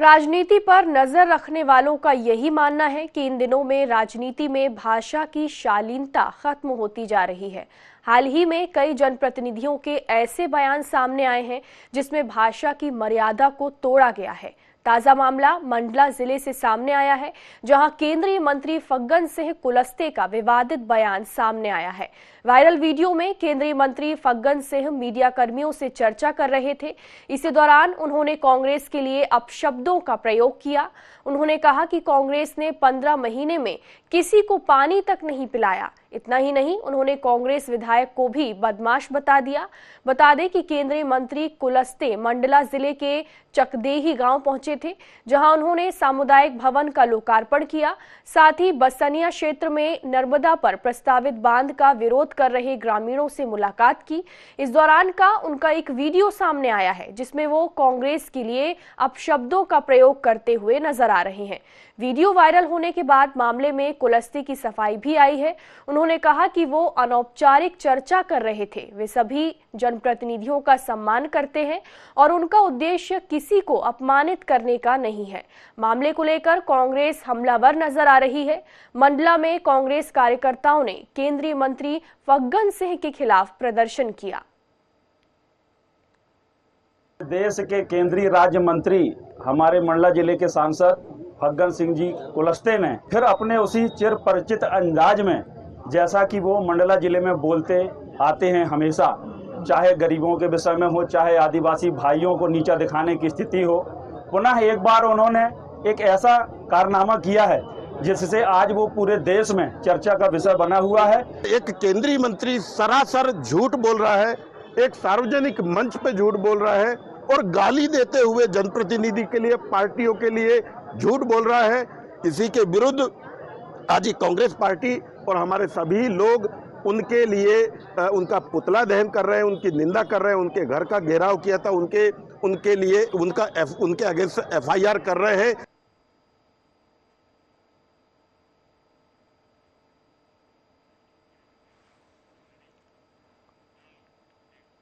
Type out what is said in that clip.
राजनीति पर नजर रखने वालों का यही मानना है कि इन दिनों में राजनीति में भाषा की शालीनता खत्म होती जा रही है हाल ही में कई जनप्रतिनिधियों के ऐसे बयान सामने आए हैं जिसमें भाषा की मर्यादा को तोड़ा गया है ताजा मामला मंडला जिले से सामने आया है जहां केंद्रीय मंत्री फग्गन सिंह कुलस्ते का विवादित बयान सामने आया है वायरल वीडियो में केंद्रीय मंत्री फग्गन सिंह मीडिया कर्मियों से चर्चा कर रहे थे इसी दौरान उन्होंने कांग्रेस के लिए अपशब्दों का प्रयोग किया उन्होंने कहा कि कांग्रेस ने पंद्रह महीने में किसी को पानी तक नहीं पिलाया इतना ही नहीं उन्होंने कांग्रेस विधायक को भी बदमाश बता दिया बता दें कि केंद्रीय मंत्री कुलस्ते मंडला जिले के चकदेही गांव पहुंचे थे जहां उन्होंने सामुदायिक भवन का लोकार्पण किया साथ ही बसनिया क्षेत्र में नर्मदा पर प्रस्तावित बांध का विरोध कर रहे ग्रामीणों से मुलाकात की इस दौरान का उनका एक वीडियो सामने आया है जिसमें वो कांग्रेस के लिए अपशब्दों का प्रयोग करते हुए नजर आ रहे हैं वीडियो वायरल होने के बाद मामले में कुलस्ती की सफाई भी आई है उन्होंने उन्होंने कहा कि वो अनौपचारिक चर्चा कर रहे थे वे सभी जनप्रतिनिधियों का सम्मान करते हैं और उनका उद्देश्य किसी को अपमानित करने का नहीं है मामले को लेकर कांग्रेस हमलावर नजर आ रही है मंडला में कांग्रेस कार्यकर्ताओं ने केंद्रीय मंत्री फग्गन सिंह के खिलाफ प्रदर्शन किया देश के केंद्रीय राज्य मंत्री हमारे मंडला जिले के सांसद फग्गन सिंह जी कुलस्ते ने फिर अपने उसी चिर परिचित अंदाज में जैसा कि वो मंडला ज़िले में बोलते आते हैं हमेशा चाहे गरीबों के विषय में हो चाहे आदिवासी भाइयों को नीचा दिखाने की स्थिति हो पुनः एक बार उन्होंने एक ऐसा कारनामा किया है जिससे आज वो पूरे देश में चर्चा का विषय बना हुआ है एक केंद्रीय मंत्री सरासर झूठ बोल रहा है एक सार्वजनिक मंच पे झूठ बोल रहा है और गाली देते हुए जनप्रतिनिधि के लिए पार्टियों के लिए झूठ बोल रहा है इसी के विरुद्ध आज ही कांग्रेस पार्टी और हमारे सभी लोग उनके लिए उनका पुतला दहन कर रहे हैं उनकी निंदा कर रहे हैं उनके घर का घेराव किया था उनके उनके लिए उनका एफ, उनके अगेंस्ट एफआईआर कर रहे हैं